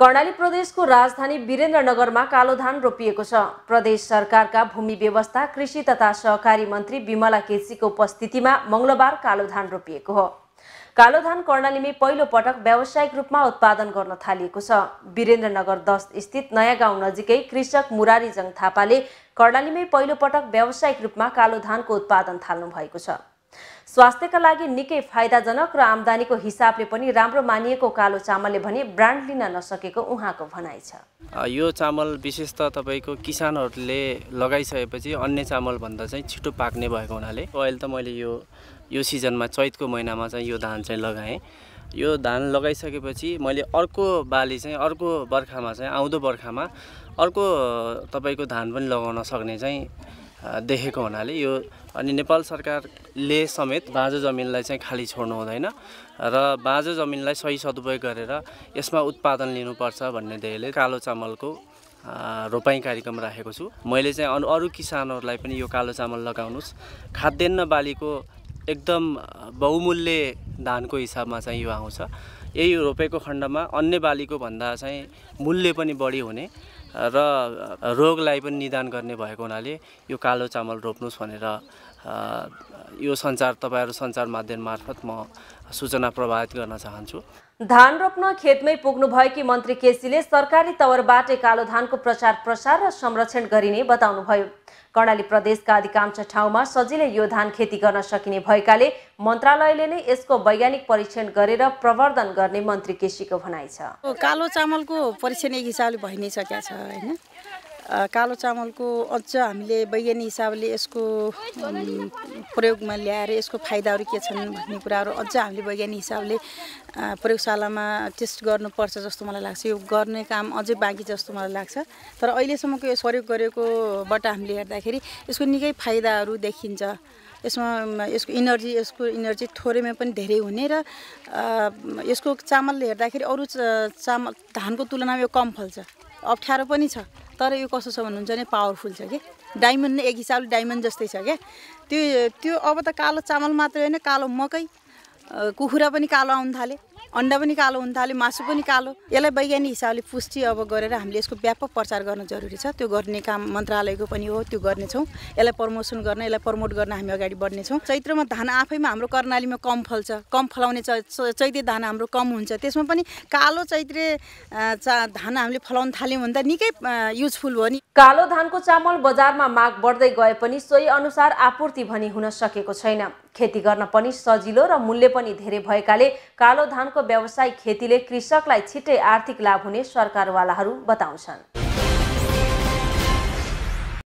कर्णाली प्रदेशको राजधानी वीरेन्द्रनगरमा कालो धान रोपिएको छ प्रदेश सरकारका भूमि व्यवस्था कृषि तथा सहकारी मन्त्री विमला केसीको उपस्थितिमा मङ्गलबार कालो धान रोपिएको हो कालो धान कर्णालीमै पहिलो पटक व्यावसायिक रूपमा उत्पादन गर्न थालिएको छ वीरेन्द्रनगर दस स्थित नयाँ गाउँ नजिकै कृषक मुरारीजङ थापाले कर्णालीमै पहिलो पटक व्यावसायिक रूपमा कालो धानको उत्पादन थाल्नु भएको छ स्वास्थ्यका लागि निकै फाइदाजनक र आम्दानीको हिसाबले पनि राम्रो मानिएको कालो चामलले भने ब्रान्ड लिन नसकेको उहाँको भनाइ छ यो चामल विशेष त तपाईँको किसानहरूले लगाइसकेपछि अन्य चामलभन्दा चाहिँ छिटो पाक्ने भएको हुनाले अहिले त मैले यो यो सिजनमा चैतको महिनामा चाहिँ यो धान चाहिँ लगाएँ यो धान लगाइसकेपछि मैले अर्को बाली चाहिँ अर्को बर्खामा चाहिँ आउँदो बर्खामा अर्को तपाईँको धान पनि लगाउन सक्ने चाहिँ देखेको हुनाले यो अनि नेपाल सरकारले समेत बाँझो जमिनलाई चाहिँ खाली छोड्नु हुँदैन र बाँझो जमिनलाई सही सदुपयोग गरेर यसमा उत्पादन लिनुपर्छ भन्ने ध्येयले कालो चामलको रोपाइँ कार्यक्रम राखेको छु मैले चाहिँ अरू अरू किसानहरूलाई पनि यो कालो चामल लगाउनुहोस् खाद्यान्न बालीको एकदम बहुमूल्य धानको हिसाबमा चाहिँ यो आउँछ यही रोपेको खण्डमा अन्य बालीको भन्दा चाहिँ मूल्य पनि बढी हुने र रोगलाई पनि निदान गर्ने भएको हुनाले यो कालो चामल रोप्नुहोस् भनेर यो सञ्चार तपाईँहरू सञ्चार माध्यम मार्फत म सूचना प्रभावित गर्न चाहन्छु धान रोप्न खेतमै पुग्नुभएकी मन्त्री केसीले सरकारी तवरबाटै कालो धानको प्रचार प्रसार र संरक्षण गरिने बताउनुभयो कर्णाली प्रदेशका अधिकांश ठाउँमा सजिलै यो धान खेती गर्न सकिने भएकाले मन्त्रालयले नै यसको वैज्ञानिक परीक्षण गरेर प्रवर्धन गर्ने मन्त्री केसीको भनाइ छ कालो चामलको परीक्षण एक हिसाबले भइ नै सकेको छ होइन कालो चामलको अझ हामीले वैज्ञानिक हिसाबले यसको प्रयोगमा ल्याएर यसको फाइदाहरू के छन् भन्ने कुराहरू अझ हामीले वैज्ञानिक हिसाबले प्रयोगशालामा टेस्ट गर्नुपर्छ जस्तो मलाई लाग्छ यो गर्ने काम अझै बाँकी जस्तो मलाई लाग्छ तर अहिलेसम्मको यो प्रयोग गरेकोबाट हामीले हेर्दाखेरि यसको निकै फाइदाहरू देखिन्छ यसमा यसको इनर्जी यसको इनर्जी थोरैमा पनि धेरै हुने र यसको चामलले हेर्दाखेरि अरू चामल धानको तुलनामा यो कम फल्छ अप्ठ्यारो पनि छ तर यो कस्तो छ भन्नुहुन्छ भने पावरफुल छ कि डायमन्ड नै एक हिसाबले डायमन्ड जस्तै छ क्या त्यो त्यो अब त कालो चामल मात्रै होइन कालो मकै कुखुरा पनि कालो आउनु थाले अन्डा पनि कालो हुन थाल्यो मासु पनि कालो यसलाई वैज्ञानिक हिसाबले पुष्टि अब गरेर हामीले यसको व्यापक प्रचार गर्न जरुरी छ त्यो गर्ने काम मन्त्रालयको पनि हो त्यो गर्नेछौँ यसलाई प्रमोसन गर्न यसलाई प्रमोट गर्न हामी अगाडि बढ्नेछौँ चैत्रमा धान आफैमा हाम्रो कर्णालीमा कम फल्छ कम फलाउने चैते धान हाम्रो कम हुन्छ त्यसमा पनि कालो चैत्रे धान हामीले फलाउन थाल्यौँ भने निकै युजफुल हो नि कालो धानको चामल बजारमा माग बढ्दै गए पनि सोही अनुसार आपूर्ति भनी हुन सकेको छैन खेती गर्न पनि सजिलो र मूल्य पनि धेरै भएकाले कालो धानको व्यवसाय खेतीले कृषकलाई छिट्टै आर्थिक लाभ हुने सरकारवालाहरू बताउँछन्